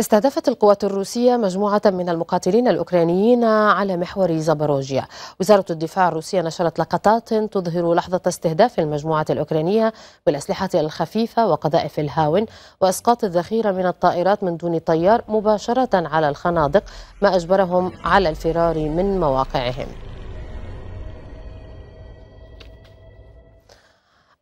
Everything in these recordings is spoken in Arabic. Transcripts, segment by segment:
استهدفت القوات الروسية مجموعة من المقاتلين الأوكرانيين على محور زاباروجيا وزارة الدفاع الروسية نشرت لقطات تظهر لحظة استهداف المجموعة الأوكرانية بالأسلحة الخفيفة وقذائف الهاون وإسقاط الذخيرة من الطائرات من دون طيار مباشرة على الخنادق ما أجبرهم على الفرار من مواقعهم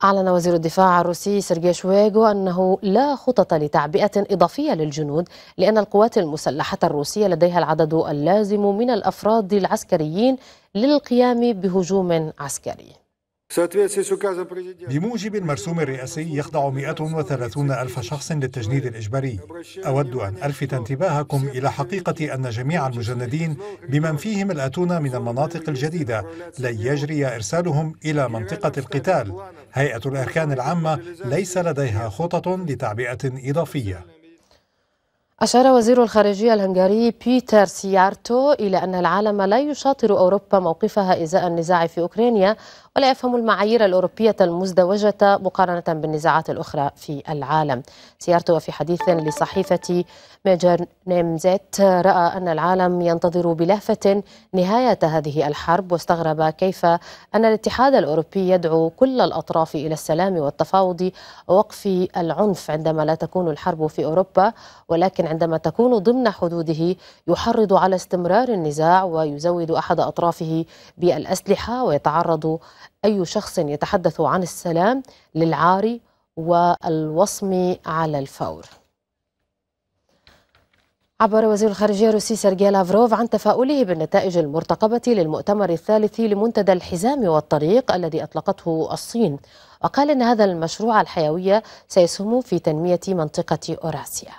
أعلن وزير الدفاع الروسي سيرجي شويغو أنه لا خطط لتعبئة إضافية للجنود لأن القوات المسلحة الروسية لديها العدد اللازم من الأفراد العسكريين للقيام بهجوم عسكري بموجب المرسوم الرئاسي يخضع 130 ألف شخص للتجنيد الإجباري أود أن ألفت انتباهكم إلى حقيقة أن جميع المجندين بمن فيهم الآتون من المناطق الجديدة لن يجري إرسالهم إلى منطقة القتال هيئة الأركان العامة ليس لديها خطط لتعبئة إضافية أشار وزير الخارجية الهنغاري بيتر سيارتو إلى أن العالم لا يشاطر أوروبا موقفها إزاء النزاع في أوكرانيا ولا يفهم المعايير الأوروبية المزدوجة مقارنة بالنزاعات الأخرى في العالم سيارته في حديث لصحيفة ميجر نيمزيت رأى أن العالم ينتظر بلهفة نهاية هذه الحرب واستغرب كيف أن الاتحاد الأوروبي يدعو كل الأطراف إلى السلام والتفاوض ووقف العنف عندما لا تكون الحرب في أوروبا ولكن عندما تكون ضمن حدوده يحرض على استمرار النزاع ويزود أحد أطرافه بالأسلحة ويتعرض أي شخص يتحدث عن السلام للعار والوصم على الفور عبر وزير الخارجية الروسي سيرجي لافروف عن تفاؤله بالنتائج المرتقبة للمؤتمر الثالث لمنتدى الحزام والطريق الذي أطلقته الصين وقال أن هذا المشروع الحيوية سيسهم في تنمية منطقة أوراسيا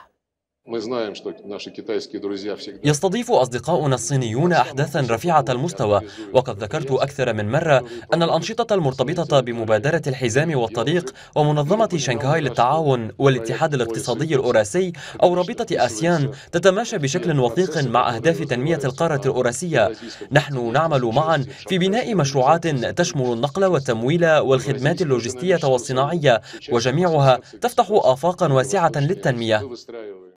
يستضيف أصدقاؤنا الصينيون أحداثا رفيعة المستوى وقد ذكرت أكثر من مرة أن الأنشطة المرتبطة بمبادرة الحزام والطريق ومنظمة شنغهاي للتعاون والاتحاد الاقتصادي الأوراسي أو رابطة آسيان تتماشى بشكل وثيق مع أهداف تنمية القارة الأوراسية نحن نعمل معا في بناء مشروعات تشمل النقل والتمويل والخدمات اللوجستية والصناعية وجميعها تفتح آفاقا واسعة للتنمية